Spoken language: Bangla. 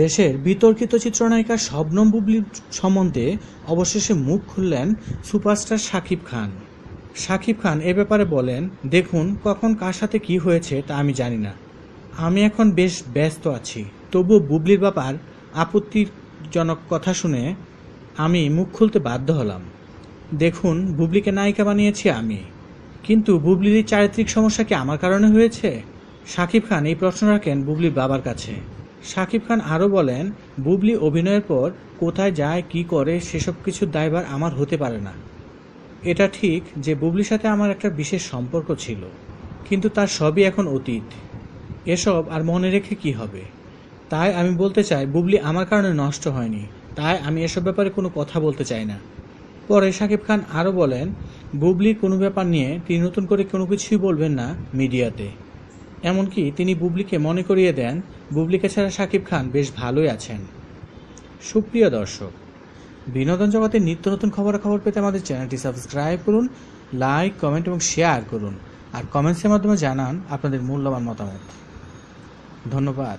দেশের বিতর্কিত চিত্রনায়িকা শবনম বুবলি সম্বন্ধে অবশেষে মুখ খুললেন সুপারস্টার শাকিব খান শাকিব খান এ ব্যাপারে বলেন দেখুন কখন কার সাথে কি হয়েছে তা আমি জানি না আমি এখন বেশ ব্যস্ত আছি তবু বুবলির ব্যাপার আপত্তিজনক কথা শুনে আমি মুখ খুলতে বাধ্য হলাম দেখুন বুবলিকে নায়িকা বানিয়েছি আমি কিন্তু বুবলির চারিত্রিক সমস্যা কি আমার কারণে হয়েছে শাকিব খান এই প্রশ্ন রাখেন বুবলির বাবার কাছে শাকিব খান আরও বলেন বুবলি অভিনয়ের পর কোথায় যায় কি করে সেসব কিছুর দায়বার আমার হতে পারে না এটা ঠিক যে বুবলির সাথে আমার একটা বিশেষ সম্পর্ক ছিল কিন্তু তার সবই এখন অতীত এসব আর মনে রেখে কি হবে তাই আমি বলতে চাই বুবলি আমার কারণে নষ্ট হয়নি তাই আমি এসব ব্যাপারে কোনো কথা বলতে চাই না পরে শাকিব খান আরও বলেন বুবলির কোনো ব্যাপার নিয়ে তিনি নতুন করে কোনো কিছুই বলবেন না মিডিয়াতে এমনকি তিনি বুবলিকে মনে করিয়ে দেন বুবলিকে ছাড়া সাকিব খান বেশ ভালোই আছেন সুপ্রিয় দর্শক বিনোদন জগতের নিত্য নতুন খবরাখবর পেতে আমাদের চ্যানেলটি সাবস্ক্রাইব করুন লাইক কমেন্ট এবং শেয়ার করুন আর কমেন্টসের মাধ্যমে জানান আপনাদের মূল্যবান মতামত ধন্যবাদ